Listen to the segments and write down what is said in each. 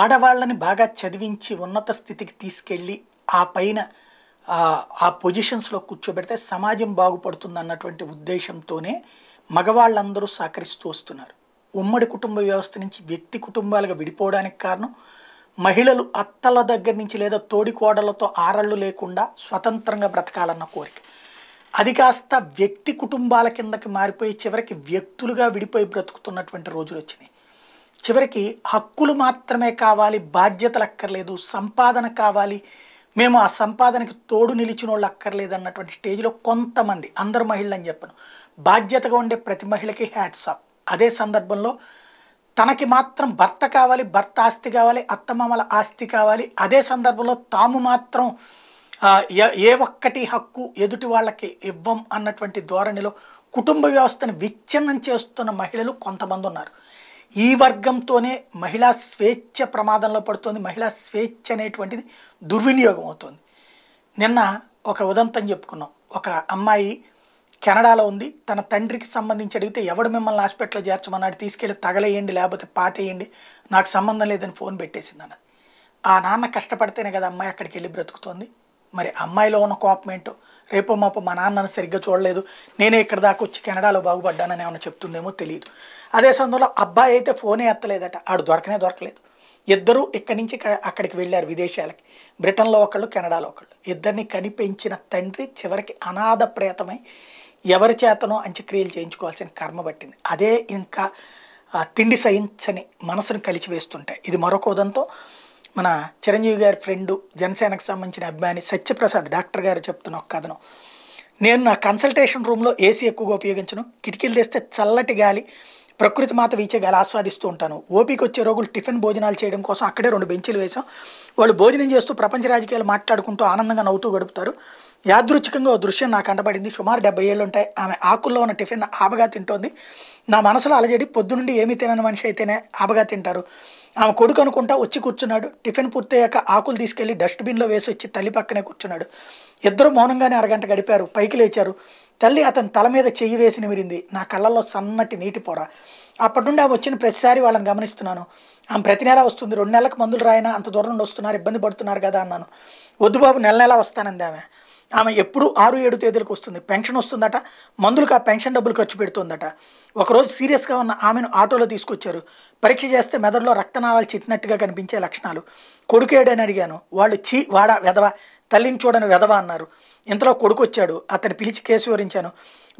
ఆడవాళ్ళని బాగా చదివించి ఉన్నత స్థితికి తీసుకెళ్ళి ఆ పైన ఆ పొజిషన్స్లో కూర్చోబెడితే సమాజం బాగుపడుతుంది అన్నటువంటి ఉద్దేశంతోనే మగవాళ్ళందరూ సహకరిస్తూ వస్తున్నారు ఉమ్మడి కుటుంబ వ్యవస్థ నుంచి వ్యక్తి కుటుంబాలుగా విడిపోవడానికి కారణం మహిళలు అత్తల దగ్గర నుంచి లేదా తోడికోడలతో ఆరళ్ళు లేకుండా స్వతంత్రంగా బ్రతకాలన్న కోరిక అది కాస్త వ్యక్తి కుటుంబాల కిందకి మారిపోయి చివరికి వ్యక్తులుగా విడిపోయి బ్రతుకుతున్నటువంటి రోజులు వచ్చినాయి చివరికి హక్కులు మాత్రమే కావాలి బాధ్యతలు అక్కర్లేదు సంపాదన కావాలి మేము ఆ సంపాదనకి తోడు నిలిచిన వాళ్ళు అక్కర్లేదు అన్నటువంటి స్టేజ్లో కొంతమంది అందరు మహిళలు అని చెప్పను బాధ్యతగా ఉండే ప్రతి మహిళకి హ్యాట్సాప్ అదే సందర్భంలో తనకి మాత్రం భర్త కావాలి భర్త ఆస్తి కావాలి అత్తమామల ఆస్తి కావాలి అదే సందర్భంలో తాము మాత్రం ఏ ఒక్కటి హక్కు ఎదుటి వాళ్ళకి ఇవ్వం అన్నటువంటి ధోరణిలో కుటుంబ వ్యవస్థను విచ్ఛిన్నం చేస్తున్న మహిళలు కొంతమంది ఉన్నారు ఈ వర్గంతోనే మహిళా స్వేచ్ఛ ప్రమాదంలో పడుతుంది మహిళా స్వేచ్ఛ అనేటువంటిది దుర్వినియోగం అవుతుంది నిన్న ఒక ఉదంతం చెప్పుకున్నాం ఒక అమ్మాయి కెనడాలో ఉంది తన తండ్రికి సంబంధించి అడిగితే ఎవడు మిమ్మల్ని హాస్పిటల్లో చేర్చమన్నాడు తీసుకెళ్ళి తగలేయండి లేకపోతే పాతేయండి నాకు సంబంధం లేదని ఫోన్ పెట్టేసింది అన్నది ఆ నాన్న కష్టపడితేనే కదా అమ్మాయి అక్కడికి వెళ్ళి బ్రతుకుతోంది మరి అమ్మాయిలో ఉన్న కోపం ఏంటో రేపో మాపో మా నాన్నను సరిగ్గా చూడలేదు నేనే ఇక్కడ దాకా వచ్చి కెనడాలో బాగుపడ్డానని ఏమైనా చెప్తుందేమో తెలియదు అదే సందర్భంలో అబ్బాయి అయితే ఫోనే ఎత్తలేదట ఆడు దొరకనే దొరకలేదు ఇద్దరు ఇక్కడి నుంచి అక్కడికి వెళ్ళారు విదేశాలకి బ్రిటన్లో ఒకళ్ళు కెనడాలో ఒకళ్ళు ఇద్దరిని కనిపించిన తండ్రి చివరికి అనాథ ప్రేతమై ఎవరి చేతనో అంత్యక్రియలు చేయించుకోవాల్సిన కర్మ పట్టింది అదే ఇంకా తిండి సహించని మనసును వేస్తుంటాయి ఇది మరొక ఉదంతో మన చిరంజీవి గారి ఫ్రెండు జనసేనకు సంబంధించిన అభిమాని సత్యప్రసాద్ డాక్టర్ గారు చెప్తున్న ఒక కథను నేను నా కన్సల్టేషన్ రూమ్లో ఏసీ ఎక్కువగా ఉపయోగించను కిటికీలు తెస్తే చల్లటి గాలి ప్రకృతి మాత వీచే గాలి ఆస్వాదిస్తూ ఉంటాను ఓపిక వచ్చే రోగులు టిఫిన్ భోజనాలు చేయడం కోసం అక్కడే రెండు బెంచీలు వేసాం వాళ్ళు భోజనం చేస్తూ ప్రపంచ రాజకీయాలు మాట్లాడుకుంటూ ఆనందంగా నవ్వుతూ గడుపుతారు యాదృచ్ఛికంగా ఓ దృశ్యం నాకు కనబడింది సుమారు డెబ్బై ఏళ్ళు ఉంటాయి ఆమె ఆకుల్లో ఉన్న టిఫిన్ ఆబగా తింటోంది నా మనసులో అలజడి పొద్దునుండి ఏమీ తినని మనిషి అయితేనే ఆబగా తింటారు ఆమె కొడుకు అనుకుంటా వచ్చి కూర్చున్నాడు టిఫిన్ పూర్తయ్యాక ఆకులు తీసుకెళ్లి డస్ట్బిన్లో వేసి వచ్చి తల్లి పక్కనే కూర్చున్నాడు ఇద్దరు మౌనంగానే అరగంట గడిపారు పైకి లేచారు తల్లి అతని తల మీద చెయ్యి వేసి నిమిరింది నా కళ్ళల్లో సన్నటి నీటి పొర అప్పటి నుండి ఆమె వచ్చిన ప్రతిసారి వాళ్ళని గమనిస్తున్నాను ఆమె ప్రతి నెల వస్తుంది రెండు నెలలకు మందులు రాయినా అంత దూరం నుండి వస్తున్నారు ఇబ్బంది పడుతున్నారు కదా అన్నాను వద్దు బాబు నెల నెల వస్తానంది ఆమె ఆమె ఎప్పుడు ఆరు ఏడు తేదీలకు వస్తుంది పెన్షన్ వస్తుందట మందులకు ఆ పెన్షన్ డబ్బులు ఖర్చు పెడుతుందట ఒకరోజు సీరియస్గా ఉన్న ఆమెను ఆటోలో తీసుకొచ్చారు పరీక్ష చేస్తే మెదడులో రక్తనాళాలు చిట్టినట్టుగా కనిపించే లక్షణాలు కొడుకేడని అడిగాను వాళ్ళు చీ వాడ వెధవ తల్లిని చూడని వెధవ అన్నారు ఇంతలో కొడుకు వచ్చాడు అతను పిలిచి కేసు వివరించాను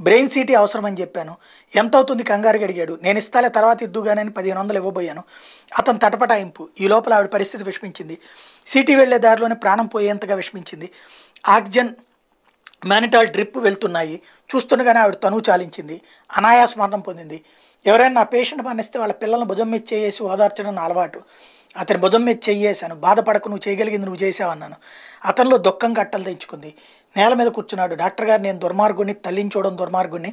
బ్రెయిన్ సీటీ అవసరమని చెప్పాను ఎంత అవుతుంది కంగారుగా అడిగాడు నేను ఇస్తాలే తర్వాత ఇద్దుగానని పదిహేను వందలు ఇవ్వబోయాను అతను తటపటాయింపు ఈ లోపల ఆవిడ పరిస్థితి విషమించింది సీటీ వెళ్లే దారిలోనే ప్రాణం పోయేంతగా విషమించింది ఆక్సిజన్ మ్యానిటాల్ డ్రిప్ వెళ్తున్నాయి చూస్తుండగానే ఆవిడ తనువు చాలించింది అనాయాస మరణం పొందింది ఎవరైనా నా పేషెంట్ మరణిస్తే వాళ్ళ పిల్లలను భుజం మీద చేసి ఓదార్చడం నా అలవాటు అతని భుజం మీద చెయ్యేశాను బాధపడకు నువ్వు చేయగలిగింది నువ్వు చేసావన్నాను అతనిలో దుఃఖం కట్టలు తెంచుకుంది నేల మీద కూర్చున్నాడు డాక్టర్ గారు నేను దుర్మార్గుడిని తల్లించోవడం దుర్మార్గుడిని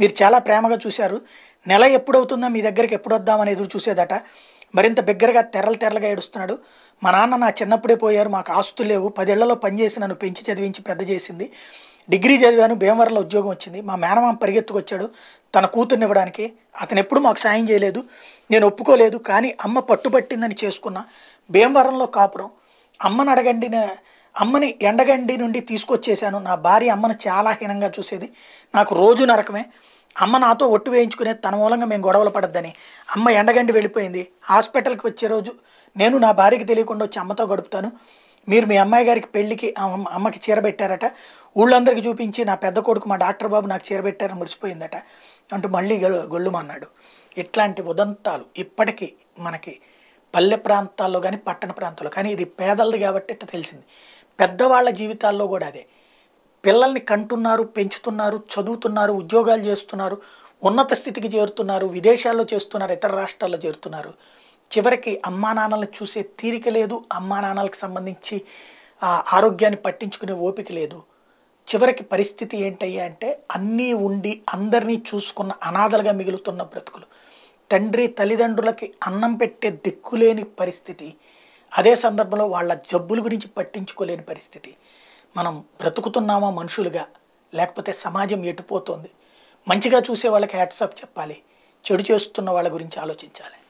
మీరు చాలా ప్రేమగా చూశారు నెల ఎప్పుడవుతుందో మీ దగ్గరికి ఎప్పుడు వద్దామని ఎదురు చూసేదట మరింత బిగ్గరగా తెరలు తెరలుగా ఏడుస్తున్నాడు మా నాన్న నా చిన్నప్పుడే పోయారు మాకు ఆస్తులు లేవు పదేళ్లలో పనిచేసి నన్ను పెంచి చదివించి పెద్ద చేసింది డిగ్రీ చదివాను భీమవరంలో ఉద్యోగం వచ్చింది మా మేనమామ పరిగెత్తుకొచ్చాడు తన కూతుర్ని ఇవ్వడానికి అతను ఎప్పుడు మాకు సాయం చేయలేదు నేను ఒప్పుకోలేదు కానీ అమ్మ పట్టుబట్టిందని చేసుకున్నా భీమవరంలో కాపురం అమ్మను అడగండి అమ్మని ఎండగండి నుండి తీసుకొచ్చేసాను నా భార్య అమ్మను చాలా హీనంగా చూసేది నాకు రోజు నరకమే అమ్మ నాతో ఒట్టు వేయించుకునే తన మూలంగా మేము గొడవలు పడద్దని అమ్మ ఎండగండి వెళ్ళిపోయింది హాస్పిటల్కి వచ్చే రోజు నేను నా భార్యకి తెలియకుండా వచ్చి అమ్మతో గడుపుతాను మీరు మీ అమ్మాయి గారికి పెళ్లికి అమ్మకి చీర పెట్టారట ఊళ్ళందరికీ చూపించి నా పెద్ద కొడుకు మా డాక్టర్ బాబు నాకు చీర పెట్టారని మురిసిపోయిందట అంటూ మళ్ళీ గొల్లుమన్నాడు ఇట్లాంటి ఉదంతాలు ఇప్పటికీ మనకి పల్లె ప్రాంతాల్లో కానీ పట్టణ ప్రాంతాల్లో కానీ ఇది పేదలది కాబట్టి తెలిసింది పెద్దవాళ్ళ జీవితాల్లో కూడా అదే పిల్లల్ని కంటున్నారు పెంచుతున్నారు చదువుతున్నారు ఉద్యోగాలు చేస్తున్నారు ఉన్నత స్థితికి చేరుతున్నారు విదేశాల్లో చేస్తున్నారు ఇతర రాష్ట్రాల్లో చేరుతున్నారు చివరికి అమ్మా నాన్నలను చూసే తీరిక లేదు అమ్మా నాన్నలకు సంబంధించి ఆరోగ్యాన్ని పట్టించుకునే ఓపిక లేదు చివరికి పరిస్థితి ఏంటయ్యా అంటే అన్నీ ఉండి అందరినీ చూసుకున్న అనాథలుగా మిగులుతున్న బ్రతుకులు తండ్రి తల్లిదండ్రులకి అన్నం పెట్టే దిక్కులేని పరిస్థితి అదే సందర్భంలో వాళ్ళ జబ్బుల గురించి పట్టించుకోలేని పరిస్థితి మనం బ్రతుకుతున్నామా మనుషులుగా లేకపోతే సమాజం ఎటుపోతుంది మంచిగా చూసే వాళ్ళకి హ్యాట్సప్ చెప్పాలి చెడు చేస్తున్న వాళ్ళ గురించి ఆలోచించాలి